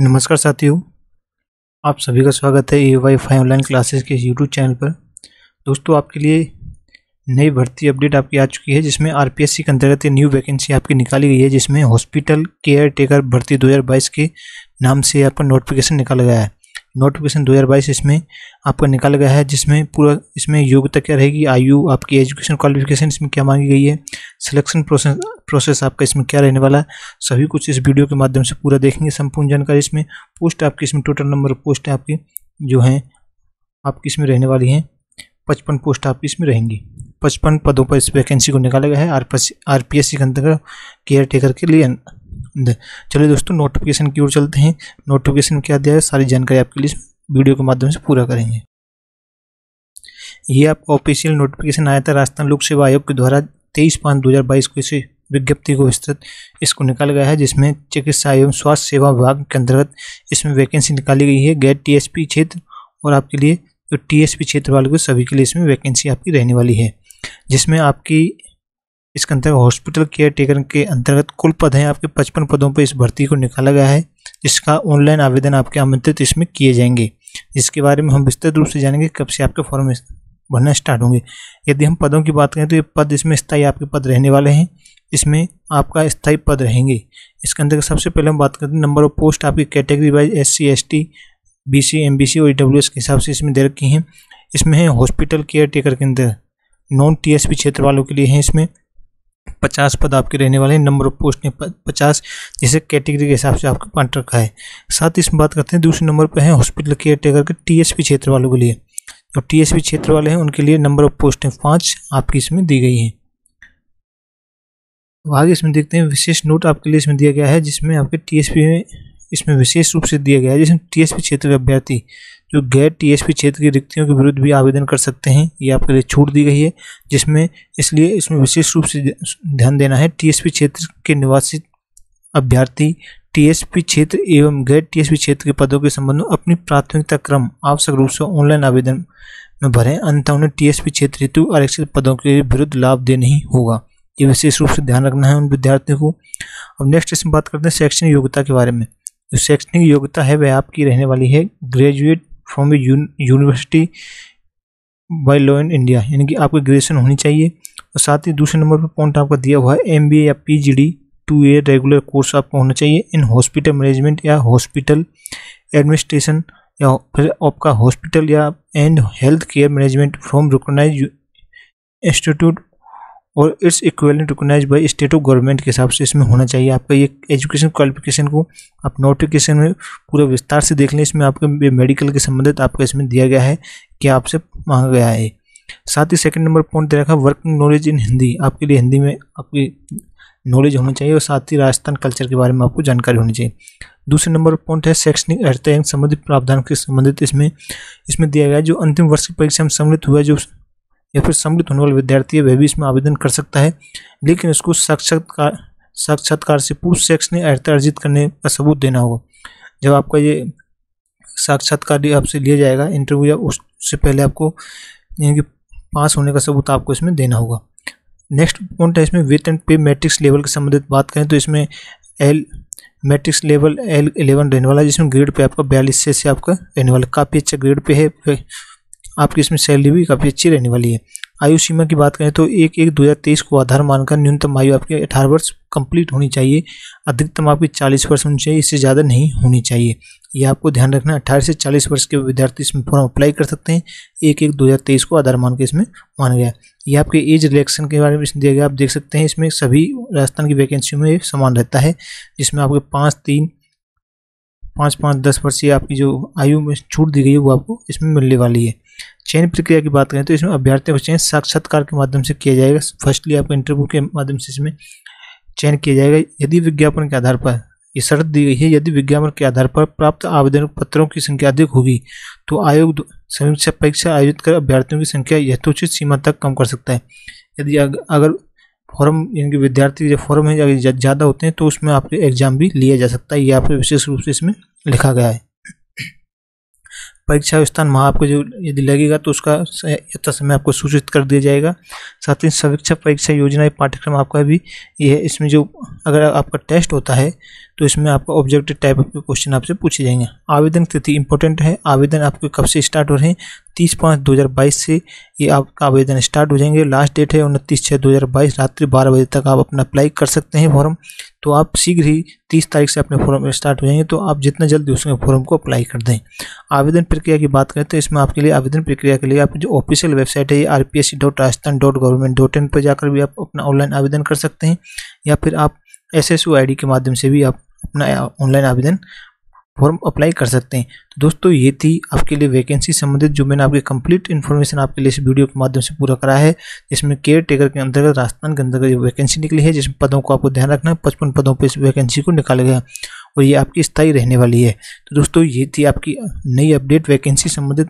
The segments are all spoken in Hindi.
नमस्कार साथियों आप सभी का स्वागत है A Y five online classes के यूट्यूब चैनल पर दोस्तों आपके लिए नई भर्ती अपडेट आपकी आ चुकी है जिसमें आरपीएससी के अंतर्गत न्यू वैकेंसी आपकी निकाली गई है जिसमें हॉस्पिटल केयर टेकर भर्ती 2022 के नाम से आपका नोटिफिकेशन निकाला गया है नोटिफिकेशन बाईस इसमें आपका निकाला गया है जिसमें पूरा इसमें योग्यता क्या रहेगी आयु आपकी एजुकेशन क्वालिफिकेशन इसमें क्या मांगी गई है सिलेक्शन प्रोसेस प्रोसेस आपका इसमें क्या रहने वाला है सभी कुछ इस वीडियो के माध्यम से पूरा देखेंगे संपूर्ण जानकारी इसमें पोस्ट आपकी इसमें टोटल नंबर पोस्ट आपकी जो हैं आपकी इसमें रहने वाली हैं पचपन पोस्ट आपकी इसमें रहेंगी पचपन पदों पर इस वैकेंसी को निकाला गया है R R P S C के अंतर्गत केयर टेकर के लिए चलिए दोस्तों नोटिफिकेशन की ओर चलते हैं नोटिफिकेशन क्या दिया है सारी जानकारी आपके लिए वीडियो के माध्यम से पूरा करेंगे ये आपका ऑफिशियल नोटिफिकेशन आया था राजस्थान लोक सेवा आयोग के द्वारा तेईस पाँच दो हज़ार बाईस को इसे विज्ञप्ति को विस्तृत इसको निकाल गया है जिसमें चिकित्सा एवं स्वास्थ्य सेवा विभाग के अंतर्गत इसमें वैकेंसी निकाली गई है गैर टी क्षेत्र और आपके लिए जो टी क्षेत्र वाले को सभी के लिए इसमें वैकेंसी आपकी रहने वाली है जिसमें आपकी इसके अंतर्गत हॉस्पिटल केयर टेकर के अंतर्गत कुल पद हैं आपके पचपन पदों पर इस भर्ती को निकाला गया है जिसका ऑनलाइन आवेदन आपके आमंत्रित इसमें किए जाएंगे जिसके बारे में हम विस्तृत रूप से जानेंगे कब से आपके फॉर्म भरना स्टार्ट होंगे यदि हम पदों की बात करें तो ये पद इसमें स्थायी आपके पद रहने वाले हैं इसमें आपका स्थायी पद रहेंगे इसके अंदर सबसे पहले हम बात करते हैं नंबर ऑफ पोस्ट आपकी category wise S C S T B C M B C और ई डब्ल्यू एस के हिसाब से इसमें दे रखी हैं इसमें है हॉस्पिटल केयर टेकर के अंदर नॉन टी एस पी क्षेत्र वालों के लिए हैं इसमें पचास पद आपके रहने वाले हैं नंबर ऑफ पोस्ट ने पचास जैसे कैटेगरी के हिसाब से आपका पॉइंट रखा है साथ ही इसमें बात करते हैं दूसरे नंबर पर है हॉस्पिटल केयर टेकर के टी एस पी क्षेत्र वालों के लिए और टी एस पी क्षेत्र वाले हैं उनके लिए नंबर ऑफ पोस्टें पाँच आपकी इसमें दी गई हैं तो आगे इसमें देखते हैं विशेष नोट आपके लिए इसमें दिया गया है जिसमें आपके टीएसपी में इसमें विशेष रूप से दिया गया है जिसमें टीएसपी क्षेत्र के अभ्यर्थी जो गैर टीएसपी क्षेत्र की रिक्तियों के विरुद्ध भी आवेदन कर सकते हैं ये आपके लिए छूट दी गई है जिसमें इसलिए इसमें विशेष रूप से ध्यान देना है पी क्षेत्र के निवासी अभ्यर्थी टीएसपी क्षेत्र एवं गैर टीएसपी क्षेत्र के पदों के संबंध में अपनी प्राथमिकता क्रम आवश्यक रूप से ऑनलाइन आवेदन में भरें अंत उन्हें टीएसपी क्षेत्र हेतु आरक्षित पदों के विरुद्ध लाभ देना ही होगा ये विशेष रूप से ध्यान रखना है उन विद्यार्थियों को अब नेक्स्ट इसमें बात करते हैं शैक्षणिक योग्यता के बारे में जो शैक्षणिक योग्यता है वह आपकी रहने वाली है graduate from university by law in India यानी कि आपकी ग्रेजुएशन होनी चाहिए और साथ ही दूसरे नंबर पर पॉइंट आपका दिया हुआ है एम या P G D to a regular course आपका होना चाहिए इन हॉस्पिटल मैनेजमेंट या हॉस्पिटल एडमिनिस्ट्रेशन या फिर आपका हॉस्पिटल या and health care management from recognise institute और it's equivalent recognise by state of government के हिसाब से इसमें होना चाहिए आपका ये एजुकेशन क्वालिफिकेशन को आप नोटिफिकेशन में पूरा विस्तार से देख लें इसमें आपके मेडिकल के संबंधित आपका इसमें दिया गया है कि आपसे मांगा गया है साथ ही सेकंड नंबर पॉइंट दे रखा वर्किंग नॉलेज इन हिंदी आपके लिए हिंदी में आपकी नॉलेज होनी चाहिए और साथ ही राजस्थान कल्चर के बारे में आपको जानकारी होनी चाहिए दूसरे नंबर पॉइंट है शैक्षणिक अर्थ संबंधित प्रावधान के संबंधित इसमें इसमें दिया गया जो अंतिम वर्ष की परीक्षा में सम्मिलित हुआ जो या फिर सम्मिलित होने वाला विद्यार्थी है वह भी इसमें आवेदन कर सकता है लेकिन उसको साक्षात्कार साक्षात्कार से पूर्व ने अर्थ अर्जित करने का सबूत देना होगा जब आपका ये साक्षात्कार आपसे लिया जाएगा इंटरव्यू या उससे पहले आपको यानी कि पास होने का सबूत आपको इसमें देना होगा नेक्स्ट पॉइंट है इसमें वेतन एंड पे मैट्रिक्स लेवल के संबंधित बात करें तो इसमें L matrix level L eleven रहने वाला है जिसमें ग्रेड पे आपका बयालीस से आपका रहने वाला काफ़ी अच्छा ग्रेड पे है आपकी इसमें सैलरी भी काफ़ी अच्छी रहने वाली है आयु सीमा की बात करें तो एक एक दो हज़ार तेईस को आधार मानकर न्यूनतम आयु आपकी अठारह वर्ष कंप्लीट होनी चाहिए अधिकतम आपकी चालीस वर्ष होनी चाहिए इससे ज़्यादा नहीं होनी चाहिए यह आपको ध्यान रखना है अठारह से चालीस वर्ष के विद्यार्थी इसमें फॉर्म अप्लाई कर सकते हैं एक एक दो हज़ार तेईस को आधार मानकर इसमें माना गया यह आपके एज रिलेक्शन के बारे में इसमें दिया गया आप देख सकते हैं इसमें सभी राजस्थान की वैकेंसी में समान रहता है जिसमें आपके पाँच तीन पाँच पाँच दस वर्ष आपकी जो आयु में छूट दी गई है वो आपको इसमें मिलने वाली है चयन प्रक्रिया की बात करें तो इसमें अभ्यर्थियों का चयन साक्षात्कार के माध्यम से किया जाएगा फर्स्टली आपको इंटरव्यू के माध्यम से इसमें चयन किया जाएगा यदि विज्ञापन के आधार पर ये शर्त दी गई है यदि विज्ञापन के आधार पर प्राप्त आवेदन पत्रों की संख्या अधिक होगी तो आयोग समीक्षा परीक्षा आयोजित कर अभ्यर्थियों की संख्या यथोचित सीमा तक कम कर सकता है यदि अगर फॉर्म यानी कि विद्यार्थी जो फॉर्म है ज़्यादा होते हैं तो उसमें आपके एग्ज़ाम भी लिया जा सकता है या फिर विशेष रूप से इसमें लिखा गया है परीक्षा स्थान वहाँ आपको जो यदि लगेगा तो उसका यथा समय आपको सूचित कर दिया जाएगा साथ ही समीक्षा परीक्षा योजना पाठ्यक्रम आपका भी ये है इसमें जो अगर आपका टेस्ट होता है तो इसमें आपका ऑब्जेक्टिव टाइप के क्वेश्चन आपसे पूछे जाएंगे आवेदन तिथि इंपॉर्टेंट है आवेदन आपके कब से स्टार्ट हो रहे हैं तीस पाँच दो हज़ार बाईस से ये आपका आवेदन स्टार्ट हो जाएंगे लास्ट डेट है उनतीस छः दो हज़ार बाईस रात्रि बारह बजे तक आप अपना अप्लाई कर सकते हैं फॉर्म तो आप शीघ्र ही तीस तारीख से अपने फॉर्म स्टार्ट हो जाएंगे तो आप जितना जल्दी उसके फॉर्म को अप्लाई कर दें आवेदन प्रक्रिया की बात करें तो इसमें आपके लिए आवेदन प्रक्रिया के लिए आप जो ऑफिशियल वेबसाइट है ये R P S C dot Rajasthan dot government dot in पर जाकर भी आप अपना ऑनलाइन आवेदन कर सकते हैं या फिर आप S S U I D के माध्यम से भी आप अपना ऑनलाइन आवेदन फॉर्म अप्लाई कर सकते हैं तो दोस्तों ये थी आपके लिए वैकेंसी संबंधित जो मैंने आपकी कंप्लीट इन्फॉर्मेशन आपके लिए इस वीडियो के माध्यम से पूरा करा है जिसमें केयर टेकर के अंतर्गत राजस्थान के अंतर्गत ये वैकेंसी निकली है जिसमें पदों को आपको ध्यान रखना है पचपन पदों पर इस वैकेंसी को निकाला गया और ये आपकी स्थायी रहने वाली है तो दोस्तों ये थी आपकी नई अपडेट वैकेंसी संबंधित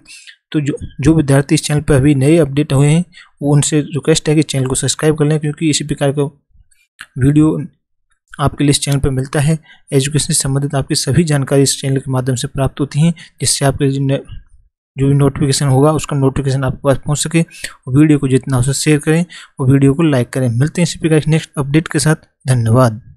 तो जो जो विद्यार्थी इस चैनल पर अभी नए अपडेट हुए हैं वो उनसे रिक्वेस्ट है कि चैनल को सब्सक्राइब कर लें क्योंकि इसी प्रकार का वीडियो आपके लिए इस चैनल पर मिलता है एजुकेशन से संबंधित आपकी सभी जानकारी इस चैनल के माध्यम से प्राप्त होती हैं जिससे आपके जो भी नोटिफिकेशन होगा उसका नोटिफिकेशन आपके पास पहुंच सके और वीडियो को जितना हो सके शेयर करें और वीडियो को लाइक करें मिलते हैं इसी प्रकार नेक्स्ट अपडेट के साथ धन्यवाद